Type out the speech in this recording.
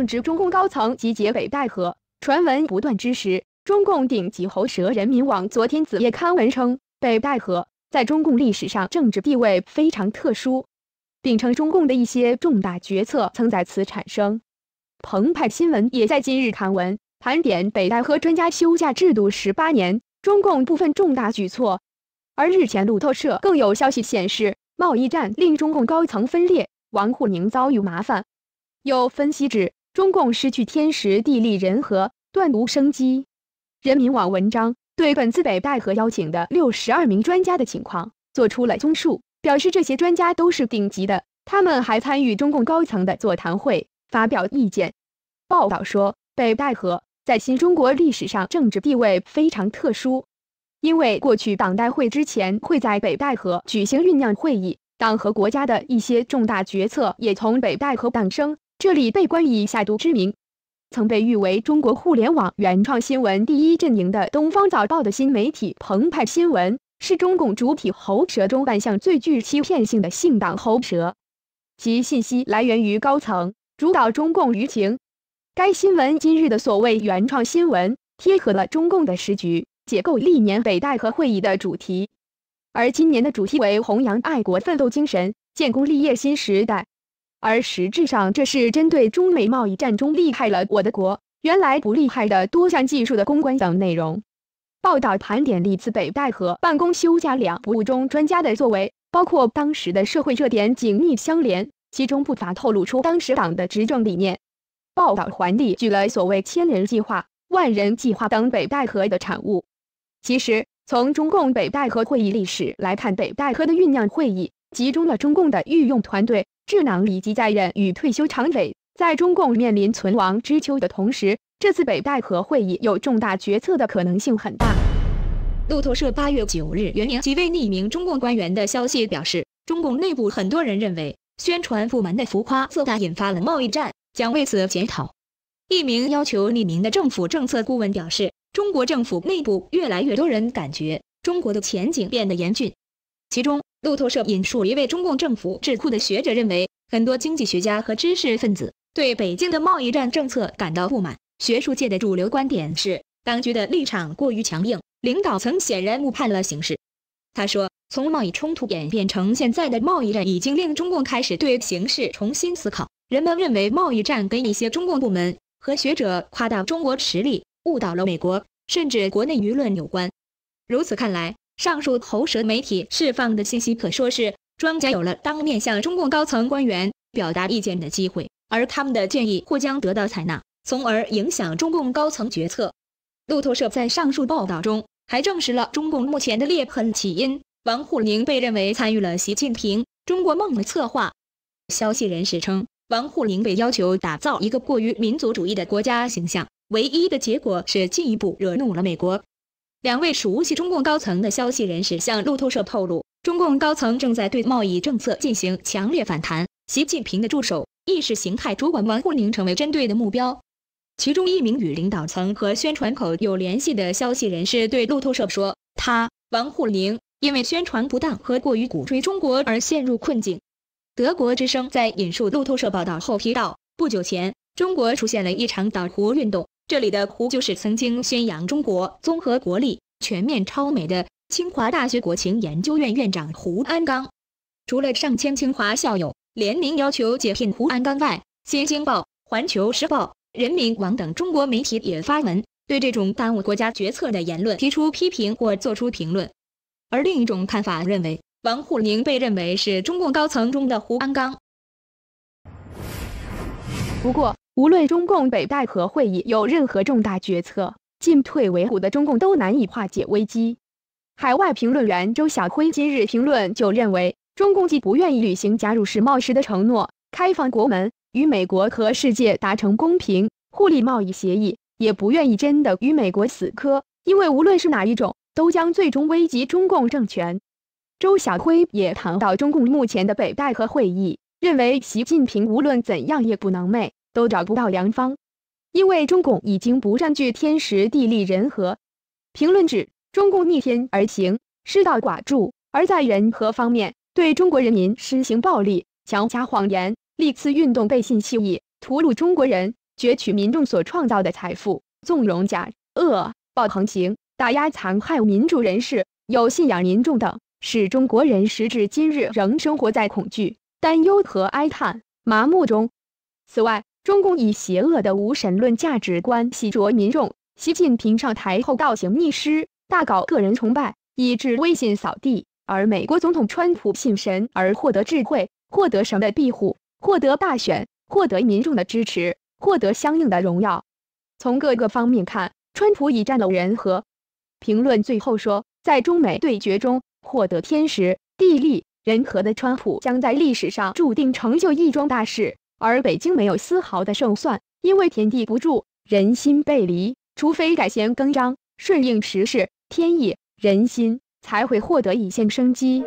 正值中共高层集结北戴河、传闻不断之时，中共顶级喉舌人民网昨天子夜刊文称，北戴河在中共历史上政治地位非常特殊，并称中共的一些重大决策曾在此产生。澎湃新闻也在今日刊文盘点北戴河专家休假制度十八年中共部分重大举措，而日前路透社更有消息显示，贸易战令中共高层分裂，王沪宁遭遇麻烦。有分析指。中共失去天时地利人和，断无生机。人民网文章对本次北戴河邀请的六十二名专家的情况做出了综述，表示这些专家都是顶级的，他们还参与中共高层的座谈会，发表意见。报道说，北戴河在新中国历史上政治地位非常特殊，因为过去党代会之前会在北戴河举行酝酿会议，党和国家的一些重大决策也从北戴河诞生。这里被冠以“下毒”之名，曾被誉为中国互联网原创新闻第一阵营的《东方早报》的新媒体“澎湃新闻”，是中共主体喉舌中万象最具欺骗性的“性党喉舌”。其信息来源于高层，主导中共舆情。该新闻今日的所谓原创新闻，贴合了中共的时局，解构历年北戴河会议的主题，而今年的主题为“弘扬爱国奋斗精神，建功立业新时代”。而实质上，这是针对中美贸易战中厉害了我的国原来不厉害的多项技术的公关等内容。报道盘点，一次北戴河办公休假两不误中专家的作为，包括当时的社会热点紧密相连，其中不乏透露出当时党的执政理念。报道还列举了所谓千人计划、万人计划等北戴河的产物。其实，从中共北戴河会议历史来看，北戴河的酝酿会议集中了中共的御用团队。智囊以及在任与退休常委，在中共面临存亡之秋的同时，这次北戴河会议有重大决策的可能性很大。路透社八月九日援引几位匿名中共官员的消息表示，中共内部很多人认为，宣传部门的浮夸自大引发了贸易战，将为此检讨。一名要求匿名的政府政策顾问表示，中国政府内部越来越多人感觉中国的前景变得严峻，其中。路透社引述一位中共政府智库的学者认为，很多经济学家和知识分子对北京的贸易战政策感到不满。学术界的主流观点是，当局的立场过于强硬，领导层显然误判了形势。他说，从贸易冲突演变成现在的贸易战，已经令中共开始对形势重新思考。人们认为，贸易战跟一些中共部门和学者夸大中国实力、误导了美国，甚至国内舆论有关。如此看来。上述喉舌媒体释放的信息，可说是庄家有了当面向中共高层官员表达意见的机会，而他们的建议或将得到采纳，从而影响中共高层决策。路透社在上述报道中还证实了中共目前的裂痕起因，王沪宁被认为参与了习近平“中国梦”的策划。消息人士称，王沪宁被要求打造一个过于民族主义的国家形象，唯一的结果是进一步惹怒了美国。两位熟悉中共高层的消息人士向路透社透露，中共高层正在对贸易政策进行强烈反弹。习近平的助手、意识形态主管王沪宁成为针对的目标。其中一名与领导层和宣传口有联系的消息人士对路透社说：“他王沪宁因为宣传不当和过于鼓吹中国而陷入困境。”德国之声在引述路透社报道后提到，不久前中国出现了一场倒胡运动。这里的“胡”就是曾经宣扬中国综合国力全面超美的清华大学国情研究院院长胡安刚。除了上千清华校友联名要求解聘胡安刚外，《新京报》《环球时报》《人民网》等中国媒体也发文对这种耽误国家决策的言论提出批评或作出评论。而另一种看法认为，王沪宁被认为是中共高层中的胡安刚。不过。无论中共北戴河会议有任何重大决策，进退维谷的中共都难以化解危机。海外评论员周晓辉今日评论就认为，中共既不愿意履行加入世贸时的承诺，开放国门，与美国和世界达成公平互利贸易协议，也不愿意真的与美国死磕，因为无论是哪一种，都将最终危及中共政权。周晓辉也谈到中共目前的北戴河会议，认为习近平无论怎样也不能寐。都找不到良方，因为中共已经不占据天时地利人和。评论指中共逆天而行，失道寡助；而在人和方面，对中国人民施行暴力、强加谎言、历次运动背信弃义、屠戮中国人、攫取民众所创造的财富、纵容假恶暴横行、打压残害民主人士、有信仰民众等，使中国人时至今日仍生活在恐惧、担忧和哀叹、麻木中。此外，中共以邪恶的无神论价值观洗浊民众。习近平上台后倒行逆施，大搞个人崇拜，以致威信扫地。而美国总统川普信神而获得智慧，获得神的庇护，获得大选，获得民众的支持，获得相应的荣耀。从各个方面看，川普已占了人和。评论最后说，在中美对决中，获得天时、地利、人和的川普，将在历史上注定成就一桩大事。而北京没有丝毫的胜算，因为天地不住，人心背离。除非改弦更张，顺应时势、天意、人心，才会获得一线生机。